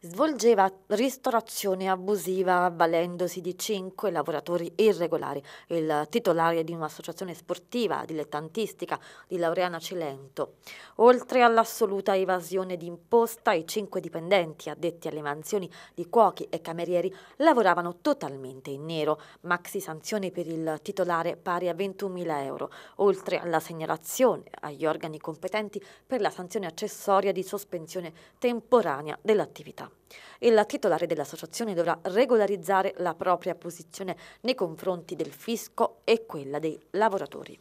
Svolgeva ristorazione abusiva avvalendosi di cinque lavoratori irregolari. Il titolare di un'associazione sportiva dilettantistica di Laureana Cilento. Oltre all'assoluta evasione d'imposta, i cinque dipendenti addetti alle mansioni di cuochi e camerieri lavoravano totalmente in nero. Maxi sanzione per il titolare pari a 21.000 euro, oltre alla segnalazione agli organi competenti per la sanzione accessoria di sospensione temporanea dell'attività. Il titolare dell'associazione dovrà regolarizzare la propria posizione nei confronti del fisco e quella dei lavoratori.